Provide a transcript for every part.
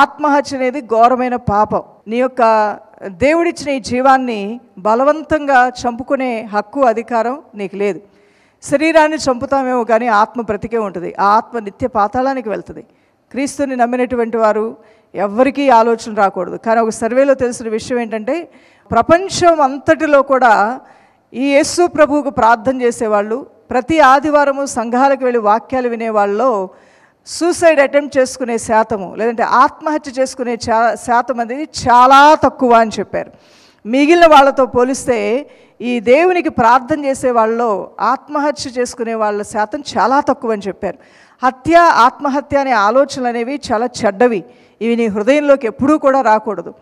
ఆత్మహత్య అనేది ఘోరమైన పాపం నీ యొక్క దేవుడిచ్చిన ఈ జీవాన్ని బలవంతంగా చంపుకునే హక్కు అధికారం నీకు లేదు శరీరాన్ని చంపుతామేమో కానీ ఆత్మ బ్రతికే ఉంటుంది ఆ ఆత్మ నిత్య పాతాళానికి వెళ్తుంది క్రీస్తుని నమ్మినటువంటి వారు ఎవరికీ ఆలోచన రాకూడదు కానీ ఒక సర్వేలో తెలిసిన విషయం ఏంటంటే ప్రపంచం అంతటిలో కూడా ఈ యేసు ప్రభువుకు ప్రార్థన చేసేవాళ్ళు ప్రతి ఆదివారము సంఘాలకు వెళ్ళి వాక్యాలు వినేవాళ్ళలో సూసైడ్ అటెంప్ట్ చేసుకునే శాతము లేదంటే ఆత్మహత్య చేసుకునే శాతం అనేది చాలా తక్కువ అని చెప్పారు మిగిలిన వాళ్ళతో పోలిస్తే ఈ దేవునికి ప్రార్థన చేసే వాళ్ళు ఆత్మహత్య చేసుకునే వాళ్ళ శాతం చాలా తక్కువ అని చెప్పారు హత్య ఆత్మహత్య అనే ఆలోచనలు అనేవి చాలా చెడ్డవి ఇవి నీ హృదయంలోకి ఎప్పుడూ కూడా రాకూడదు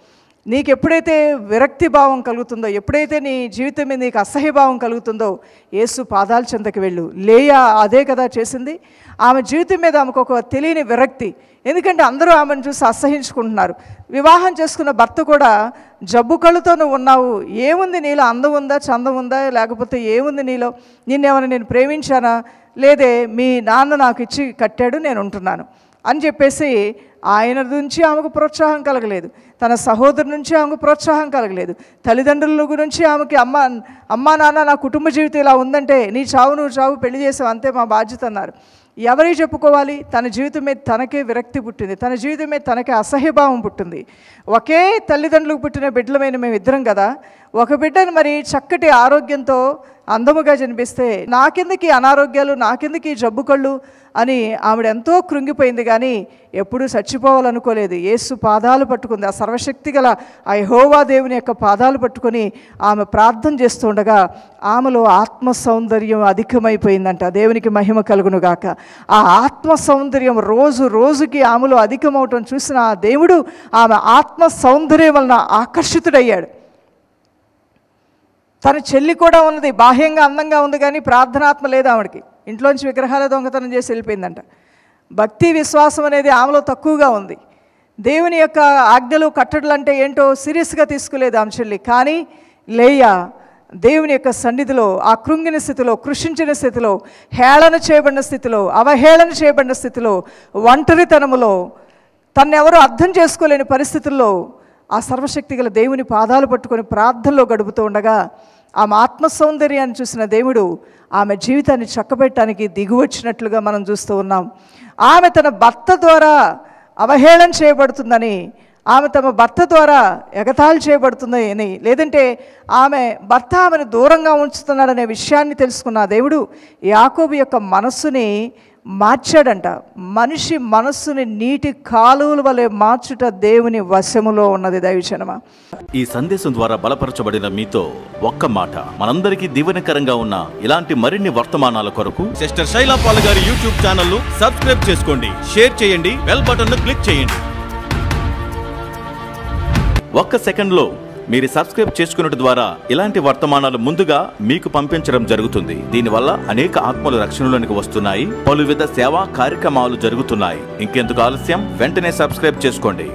నీకు ఎప్పుడైతే విరక్తి భావం కలుగుతుందో ఎప్పుడైతే నీ జీవితం మీద నీకు అసహ్యభావం కలుగుతుందో ఏసు పాదాల చెంతకు వెళ్ళు లేయా అదే కదా చేసింది ఆమె జీవితం మీద ఆమెకు ఒక తెలియని విరక్తి ఎందుకంటే అందరూ ఆమెను చూసి అసహించుకుంటున్నారు వివాహం చేసుకున్న భర్త కూడా జబ్బు కళ్ళుతో నువ్వు ఉన్నావు ఏముంది నీలో అందం ఉందా చందం ఉందా లేకపోతే ఏముంది నీలో నిన్నేమైనా నేను ప్రేమించానా లేదే మీ నాన్న నాకు ఇచ్చి కట్టాడు నేను ఉంటున్నాను అని చెప్పేసి ఆయన నుంచి ఆమెకు ప్రోత్సాహం కలగలేదు తన సహోదరు నుంచి ఆమెకు ప్రోత్సాహం కలగలేదు తల్లిదండ్రుల గురించి ఆమెకి అమ్మ అమ్మా నాన్న నా కుటుంబ జీవితం ఇలా ఉందంటే నీ చావు నువ్వు చావు పెళ్లి చేసావు అంతే మా బాధ్యత అన్నారు ఎవరికి చెప్పుకోవాలి తన జీవితం మీద తనకే విరక్తి పుట్టింది తన జీవితం మీద తనకే అసహ్యభావం పుట్టింది ఒకే తల్లిదండ్రులకు పుట్టిన బిడ్డలమైన మేము ఇద్దరం కదా ఒక బిడ్డను మరి చక్కటి ఆరోగ్యంతో అందముగా జనిపిస్తే నాకెందుకు ఈ అనారోగ్యాలు నాకెందుకు ఈ జబ్బు కళ్ళు అని ఆవిడ ఎంతో కృంగిపోయింది కానీ ఎప్పుడూ చచ్చిపోవాలనుకోలేదు ఏసు పాదాలు పట్టుకుంది ఆ సర్వశక్తి గల ఆ యహోవా దేవుని యొక్క పాదాలు పట్టుకొని ఆమె ప్రార్థన చేస్తుండగా ఆమెలో ఆత్మ సౌందర్యం అధికమైపోయిందంట దేవునికి మహిమ కలుగునుగాక ఆ ఆత్మ సౌందర్యం రోజు రోజుకి ఆమెలో అధికమవటం చూసిన ఆ దేవుడు ఆమె ఆత్మ సౌందర్యం వలన ఆకర్షితుడయ్యాడు తన చెల్లి కూడా ఉన్నది బాహ్యంగా అందంగా ఉంది కానీ ప్రార్థనాత్మ లేదు ఆవిడకి ఇంట్లోంచి విగ్రహాల దొంగతనం చేసి వెళ్ళిపోయిందంట భక్తి విశ్వాసం అనేది ఆమెలో తక్కువగా ఉంది దేవుని యొక్క ఆజ్ఞలు కట్టడలు అంటే ఏంటో సీరియస్గా తీసుకోలేదు ఆమె చెల్లి కానీ లేయా దేవుని యొక్క సన్నిధిలో ఆ కృంగిన స్థితిలో కృషించిన స్థితిలో హేళన చేయబడిన స్థితిలో అవహేళన చేయబడిన స్థితిలో ఒంటరితనములో తన్నెవరూ అర్థం చేసుకోలేని పరిస్థితుల్లో ఆ సర్వశక్తి గల దేవుని పాదాలు పట్టుకొని ప్రార్థనలో గడుపుతూ ఉండగా ఆమె ఆత్మ సౌందర్యాన్ని చూసిన దేవుడు ఆమె జీవితాన్ని చక్కబెట్టడానికి దిగువచ్చినట్లుగా మనం చూస్తూ ఉన్నాం ఆమె తన భర్త ద్వారా అవహేళన చేయబడుతుందని ఆమె తమ భర్త ద్వారా ఎగతాళి చేయబడుతుందని లేదంటే ఆమె భర్త ఆమెను దూరంగా ఉంచుతున్నాడనే విషయాన్ని తెలుసుకున్న దేవుడు యాకోబు యొక్క మనస్సుని మార్చాడంట మనిషి మనస్సుని నీటి కాలువల వలె మార్చుట దేవుని వశములో ఉన్నది దైవచనమ ఈ సందేశం ద్వారా బలపరచబడిన మీతో ఒక్క మాట మనందరికీ దీవెనకరంగా ఉన్న ఇలాంటి మరిన్ని వర్తమానాల కొరకు సిస్టర్ శైలాపాల్ గారి యూట్యూబ్ ఛానల్ ను సబ్స్క్రైబ్ చేసుకోండి షేర్ చేయండి బెల్ బటన్ ను క్లిక్ చేయండి ఒక్క సెకండ్లో మీరు సబ్స్క్రైబ్ చేసుకున్నట్టు ద్వారా ఇలాంటి వర్తమానాలు ముందుగా మీకు పంపించడం జరుగుతుంది దీనివల్ల అనేక ఆత్మలు రక్షణలోనికి వస్తున్నాయి పలువిధ సేవా కార్యక్రమాలు జరుగుతున్నాయి ఇంకెందుకు ఆలస్యం వెంటనే సబ్స్క్రైబ్ చేసుకోండి